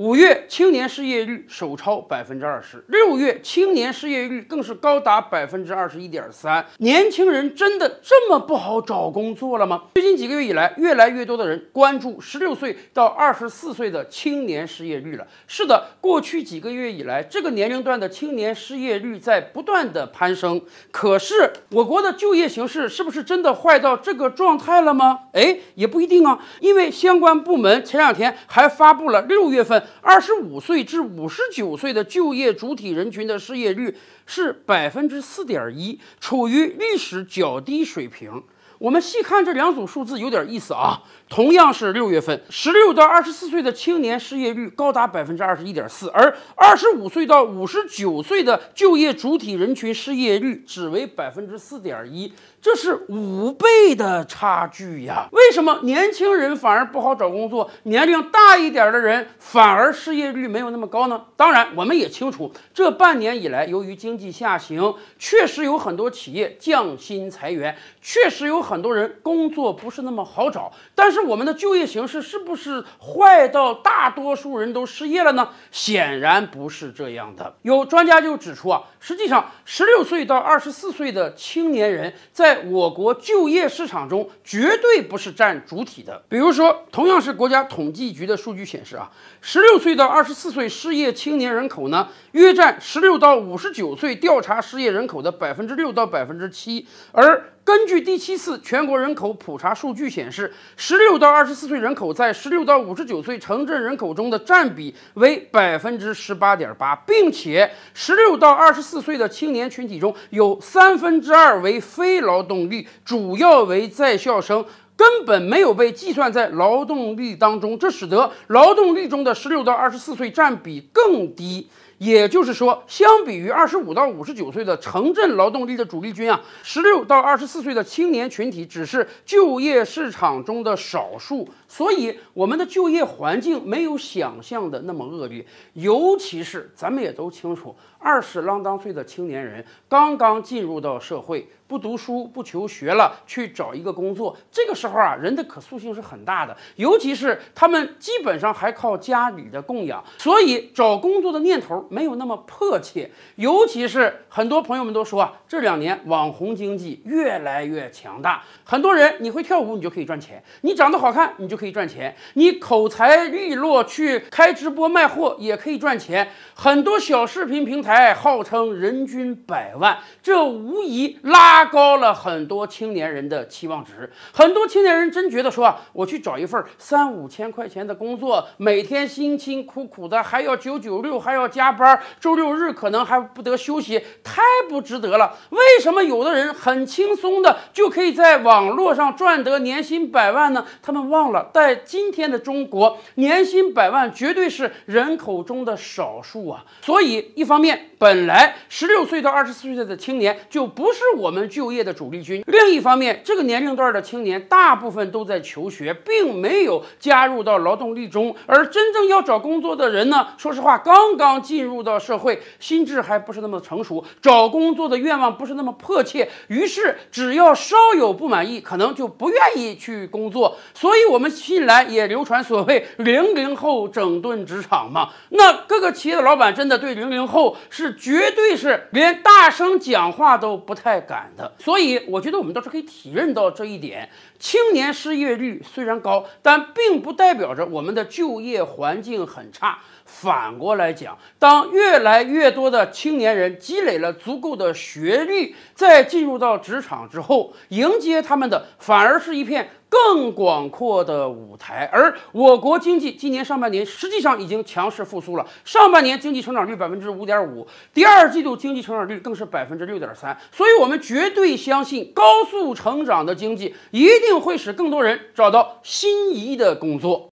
五月青年失业率首超百分之二十六月青年失业率更是高达百分之二十一点三，年轻人真的这么不好找工作了吗？最近几个月以来，越来越多的人关注十六岁到二十四岁的青年失业率了。是的，过去几个月以来，这个年龄段的青年失业率在不断的攀升。可是我国的就业形势是不是真的坏到这个状态了吗？哎，也不一定啊，因为相关部门前两天还发布了六月份。二十五岁至五十九岁的就业主体人群的失业率是百分之四点一，处于历史较低水平。我们细看这两组数字，有点意思啊。同样是六月份，十六到二十四岁的青年失业率高达百分之二十一点四，而二十五岁到五十九岁的就业主体人群失业率只为百分之四点一，这是五倍的差距呀。为什么年轻人反而不好找工作，年龄大一点的人反而失业率没有那么高呢？当然，我们也清楚，这半年以来，由于经济下行，确实有很多企业降薪裁员，确实有很。很多人工作不是那么好找，但是我们的就业形势是不是坏到大多数人都失业了呢？显然不是这样的。有专家就指出啊，实际上，十六岁到二十四岁的青年人在我国就业市场中绝对不是占主体的。比如说，同样是国家统计局的数据显示啊，十六岁到二十四岁失业青年人口呢，约占十六到五十九岁调查失业人口的百分之六到百分之七，而。根据第七次全国人口普查数据显示，十六到二十四岁人口在十六到五十九岁城镇人口中的占比为百分之十八点八，并且十六到二十四岁的青年群体中有三分之二为非劳动力，主要为在校生，根本没有被计算在劳动力当中，这使得劳动力中的十六到二十四岁占比更低。也就是说，相比于二十五到五十九岁的城镇劳动力的主力军啊，十六到二十四岁的青年群体只是就业市场中的少数。所以，我们的就业环境没有想象的那么恶劣。尤其是咱们也都清楚，二十啷当岁的青年人刚刚进入到社会，不读书、不求学了，去找一个工作。这个时候啊，人的可塑性是很大的，尤其是他们基本上还靠家里的供养，所以找工作的念头。没有那么迫切，尤其是很多朋友们都说啊，这两年网红经济越来越强大，很多人你会跳舞你就可以赚钱，你长得好看你就可以赚钱，你口才利落去开直播卖货也可以赚钱，很多小视频平台号称人均百万，这无疑拉高了很多青年人的期望值，很多青年人真觉得说啊，我去找一份三五千块钱的工作，每天辛辛苦苦的还要九九六，还要加。班。班周六日可能还不得休息，太不值得了。为什么有的人很轻松的就可以在网络上赚得年薪百万呢？他们忘了，在今天的中国，年薪百万绝对是人口中的少数啊。所以，一方面，本来十六岁到二十四岁的青年就不是我们就业的主力军；另一方面，这个年龄段的青年大部分都在求学，并没有加入到劳动力中。而真正要找工作的人呢，说实话，刚刚进入。入到社会，心智还不是那么成熟，找工作的愿望不是那么迫切，于是只要稍有不满意，可能就不愿意去工作。所以，我们近来也流传所谓“零零后整顿职场”嘛。那各个企业的老板真的对零零后是绝对是连大声讲话都不太敢的。所以，我觉得我们倒是可以体认到这一点：青年失业率虽然高，但并不代表着我们的就业环境很差。反过来讲，当当越来越多的青年人积累了足够的学历，再进入到职场之后，迎接他们的反而是一片更广阔的舞台。而我国经济今年上半年实际上已经强势复苏了，上半年经济成长率百分之五点五，第二季度经济成长率更是百分之六点三。所以，我们绝对相信高速成长的经济一定会使更多人找到心仪的工作。